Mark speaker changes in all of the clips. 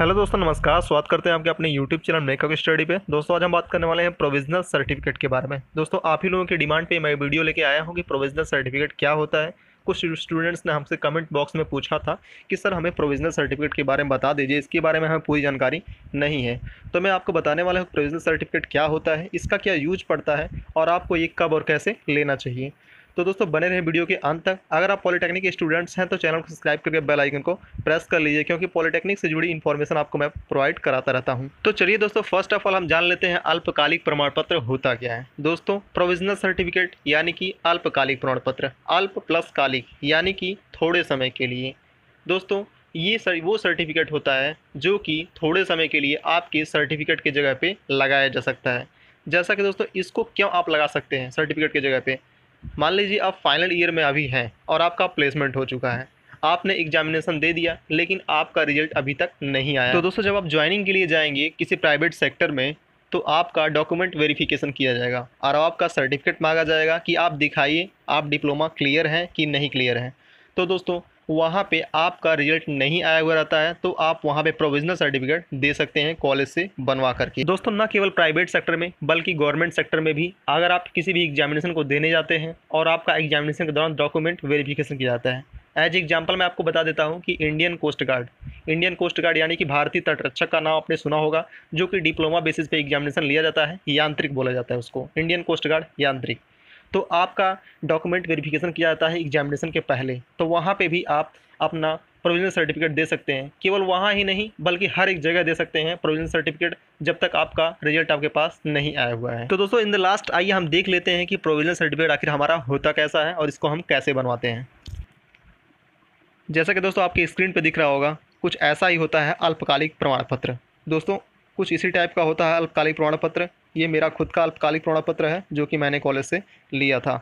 Speaker 1: hello दोस्तों नमस्कार स्वागत करते हैं आपके अपने यूट्यूब चैनल मेकअप स्टडी पे दोस्तों आज हम बात करने वाले हैं प्रोविजनल सर्टिफिकेट के बारे में दोस्तों आप ही लोगों की डिमांड पे मैं वीडियो लेके आया हूँ कि प्रोविजनल सर्टिफिकेट क्या होता है कुछ स्टूडेंट्स ने हमसे कमेंट बॉक्स में पूछा था कि सर हमें प्रोविजनल सर्टिफिकेट के बारे में बता दीजिए इसके बारे में हमें पूरी जानकारी नहीं है तो मैं आपको बताने वाला हूँ प्रोविजनल सर्टिफिकेट क्या होता है इसका क्या यूज पड़ता है और आपको ये कब और कैसे लेना चाहिए तो दोस्तों बने रहे वीडियो के अंत तक अगर आप पॉलीटेक्निक के स्टूडेंट्स हैं तो चैनल को सब्सक्राइब करके बेल आइकन को प्रेस कर लीजिए क्योंकि पॉलीटेक्निक से जुड़ी इन्फॉर्मेशन आपको मैं प्रोवाइड कराता रहता हूँ तो चलिए दोस्तों फर्स्ट ऑफ ऑल हम जान लेते हैं अल्पकालिक प्रमाण पत्र होता क्या है दोस्तों प्रोविजनल सर्टिफिकेट यानी कि अल्पकालिक प्रमाण पत्र अल्प प्लस कालिक यानी कि थोड़े समय के लिए दोस्तों ये सर वो सर्टिफिकेट होता है जो कि थोड़े समय के लिए आपके सर्टिफिकेट की जगह पे लगाया जा सकता है जैसा कि दोस्तों इसको क्यों आप लगा सकते हैं सर्टिफिकेट की जगह पे मान लीजिए आप फाइनल ईयर में अभी हैं और आपका प्लेसमेंट हो चुका है आपने एग्जामिनेशन दे दिया लेकिन आपका रिजल्ट अभी तक नहीं आया तो दोस्तों जब आप ज्वाइनिंग के लिए जाएंगे किसी प्राइवेट सेक्टर में तो आपका डॉक्यूमेंट वेरिफिकेशन किया जाएगा और आपका सर्टिफिकेट मांगा जाएगा कि आप दिखाइए आप डिप्लोमा क्लियर हैं कि नहीं क्लियर हैं तो दोस्तों वहाँ पे आपका रिजल्ट नहीं आया हुआ रहता है तो आप वहाँ पे प्रोविजनल सर्टिफिकेट दे सकते हैं कॉलेज से बनवा करके दोस्तों न केवल प्राइवेट सेक्टर में बल्कि गवर्नमेंट सेक्टर में भी अगर आप किसी भी एग्जामिनेशन को देने जाते हैं और आपका एग्जामिनेशन के दौरान डॉक्यूमेंट वेरिफिकेशन किया जाता है एज एग्जाम्पल मैं आपको बता देता हूँ कि Indian coast guard Indian coast guard यानी कि भारतीय तटरक्षक का नाम आपने सुना होगा जो कि डिप्लोमा बेसिस पे एग्जामिनेशन लिया जाता है यांत्रिक बोला जाता है उसको इंडियन कोस्ट गार्ड यांत्रिक तो आपका डॉक्यूमेंट वेरिफिकेशन किया जाता है एग्जामिनेशन के पहले तो वहाँ पे भी आप अपना प्रोविजन सर्टिफिकेट दे सकते हैं केवल वहाँ ही नहीं बल्कि हर एक जगह दे सकते हैं प्रोविजन सर्टिफिकेट जब तक आपका रिजल्ट आपके पास नहीं आया हुआ है तो दोस्तों इन द लास्ट आइए हम देख लेते हैं कि प्रोविजन सर्टिफिकेट आखिर हमारा होता कैसा है और इसको हम कैसे बनवाते हैं जैसा कि दोस्तों आपकी स्क्रीन पर दिख रहा होगा कुछ ऐसा ही होता है अल्पकालिक प्रमाण पत्र दोस्तों कुछ इसी टाइप का होता है अल्पकालिक प्रमाण पत्र ये मेरा खुद का अल्पकालिक प्रमाण पत्र है जो कि मैंने कॉलेज से लिया था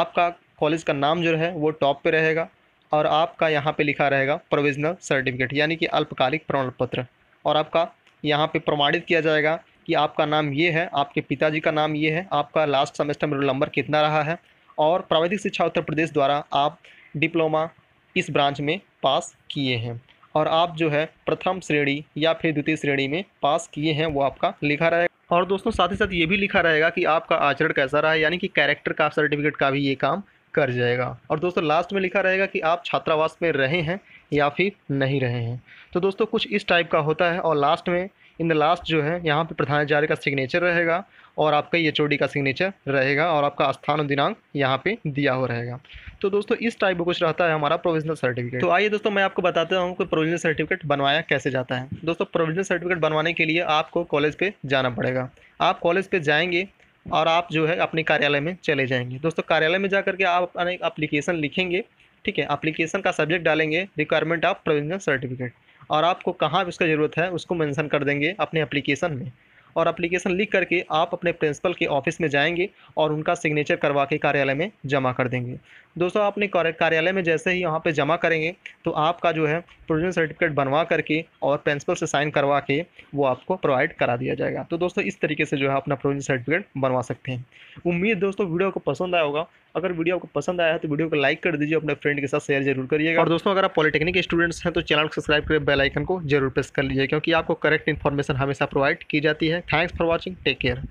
Speaker 1: आपका कॉलेज का नाम जो है वो टॉप पे रहेगा और आपका यहाँ पे लिखा रहेगा प्रोविजनल सर्टिफिकेट यानी कि अल्पकालिक प्रमाण पत्र और आपका यहाँ पे प्रमाणित किया जाएगा कि आपका नाम ये है आपके पिताजी का नाम ये है आपका लास्ट सेमेस्टर में रोल नंबर कितना रहा है और प्राविधिक शिक्षा उत्तर प्रदेश द्वारा आप डिप्लोमा इस ब्रांच में पास किए हैं और आप जो है प्रथम श्रेणी या फिर द्वितीय श्रेणी में पास किए हैं वो आपका लिखा रहेगा और दोस्तों साथ ही साथ ये भी लिखा रहेगा कि आपका आचरण कैसा रहा है यानी कि कैरेक्टर का सर्टिफिकेट का भी ये काम कर जाएगा और दोस्तों लास्ट में लिखा रहेगा कि आप छात्रावास में रहे हैं या फिर नहीं रहे हैं तो दोस्तों कुछ इस टाइप का होता है और लास्ट में इन द लास्ट जो है यहाँ पे प्रधानाचार्य का सिग्नेचर रहेगा और आपका ये चोडी का सिग्नेचर रहेगा और आपका स्थान और दिनांक यहाँ पे दिया हो रहेगा तो दोस्तों इस टाइप का कुछ रहता है हमारा प्रोविजनल सर्टिफिकेट तो आइए दोस्तों मैं आपको बताता हूँ कि प्रोविजनल सर्टिफिकेट बनवाया कैसे जाता है दोस्तों प्रोविजनल सर्टिफिकेट बनवाने के लिए आपको कॉलेज पर जाना पड़ेगा आप कॉलेज पर जाएंगे और आप जो है अपने कार्यालय में चले जाएंगे दोस्तों कार्यालय में जा करके आप अपने अप्लीकेशन लिखेंगे ठीक है अप्लीकेशन का सब्जेक्ट डालेंगे रिक्वायरमेंट ऑफ प्रोविजनल सर्टिफिकेट और आपको कहाँ उसका ज़रूरत है उसको मैंसन कर देंगे अपने अप्लीकेशन में और अप्लीकेशन लिख करके आप अपने प्रिंसिपल के ऑफिस में जाएंगे और उनका सिग्नेचर करवा के कार्यालय में जमा कर देंगे दोस्तों आप अपने कार्यालय में जैसे ही यहाँ पे जमा करेंगे तो आपका जो है प्रोविजन सर्टिफिकेट बनवा करके और प्रिंसिपल से साइन करवा के वो आपको प्रोवाइड करा दिया जाएगा तो दोस्तों इस तरीके से जो है अपना प्रोविजन सर्टिफिकेट बनवा सकते हैं उम्मीद दोस्तों वीडियो को पसंद आया होगा अगर वीडियो आपको पसंद आया है तो वीडियो को लाइक कर दीजिए अपने फ्रेंड के साथ शेयर जरूर करिएगा और दोस्तों अगर आप पॉलिटेक्निक स्टूडेंट्स हैं तो चैनल को सब्सक्राइब करें बेल आइकन को जरूर प्रेस कर लीजिए क्योंकि आपको करेक्ट इन्फॉर्मेशन हमेशा प्रोवाइड की जाती है thanks for watching take care